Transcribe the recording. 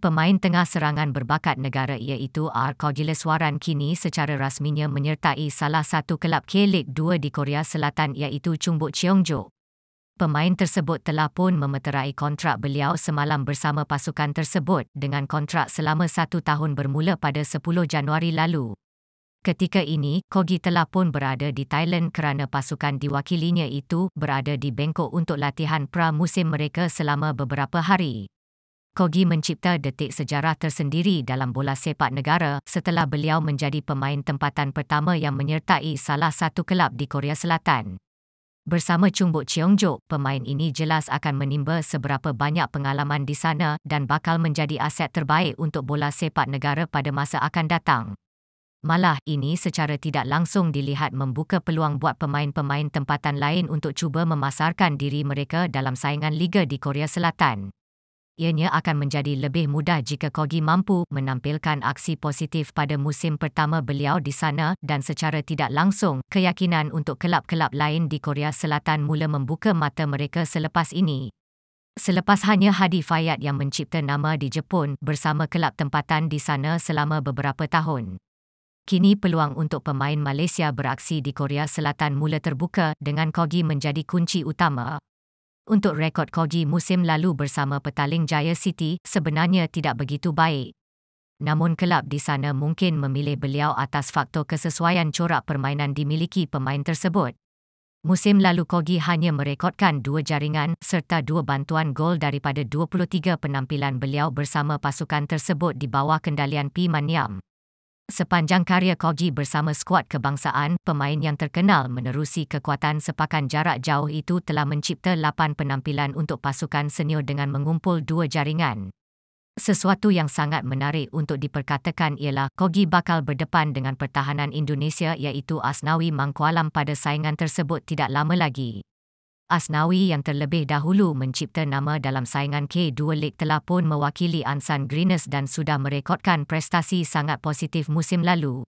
Pemain tengah serangan berbakat negara iaitu Arkojileswaran kini secara rasminya menyertai salah satu kelab k dua di Korea Selatan iaitu Chungbuk Cheongjo. Pemain tersebut telah pun memeterai kontrak beliau semalam bersama pasukan tersebut dengan kontrak selama satu tahun bermula pada 10 Januari lalu. Ketika ini, Kogi telah pun berada di Thailand kerana pasukan diwakilinya itu berada di Bangkok untuk latihan pra musim mereka selama beberapa hari. Kogi mencipta detik sejarah tersendiri dalam bola sepak negara setelah beliau menjadi pemain tempatan pertama yang menyertai salah satu kelab di Korea Selatan. Bersama Chung Bok Cheong Jo, pemain ini jelas akan menimba seberapa banyak pengalaman di sana dan bakal menjadi aset terbaik untuk bola sepak negara pada masa akan datang. Malah, ini secara tidak langsung dilihat membuka peluang buat pemain-pemain tempatan lain untuk cuba memasarkan diri mereka dalam saingan liga di Korea Selatan ianya akan menjadi lebih mudah jika Kogi mampu menampilkan aksi positif pada musim pertama beliau di sana dan secara tidak langsung, keyakinan untuk kelab-kelab lain di Korea Selatan mula membuka mata mereka selepas ini. Selepas hanya Hadi Fayad yang mencipta nama di Jepun bersama kelab tempatan di sana selama beberapa tahun. Kini peluang untuk pemain Malaysia beraksi di Korea Selatan mula terbuka dengan Kogi menjadi kunci utama untuk rekod Koji musim lalu bersama petaling Jaya City sebenarnya tidak begitu baik. Namun kelab di sana mungkin memilih beliau atas faktor kesesuaian corak permainan dimiliki pemain tersebut. Musim lalu Kogi hanya merekodkan dua jaringan serta dua bantuan gol daripada 23 penampilan beliau bersama pasukan tersebut di bawah kendalian P. Maniam. Sepanjang karya Koji bersama skuad kebangsaan, pemain yang terkenal menerusi kekuatan sepakan jarak jauh itu telah mencipta lapan penampilan untuk pasukan senior dengan mengumpul dua jaringan. Sesuatu yang sangat menarik untuk diperkatakan ialah Kogi bakal berdepan dengan pertahanan Indonesia iaitu Asnawi Mangkualam pada saingan tersebut tidak lama lagi. Asnawi yang terlebih dahulu mencipta nama dalam saingan K2 League telah pun mewakili Ansan Greeners dan sudah merekodkan prestasi sangat positif musim lalu.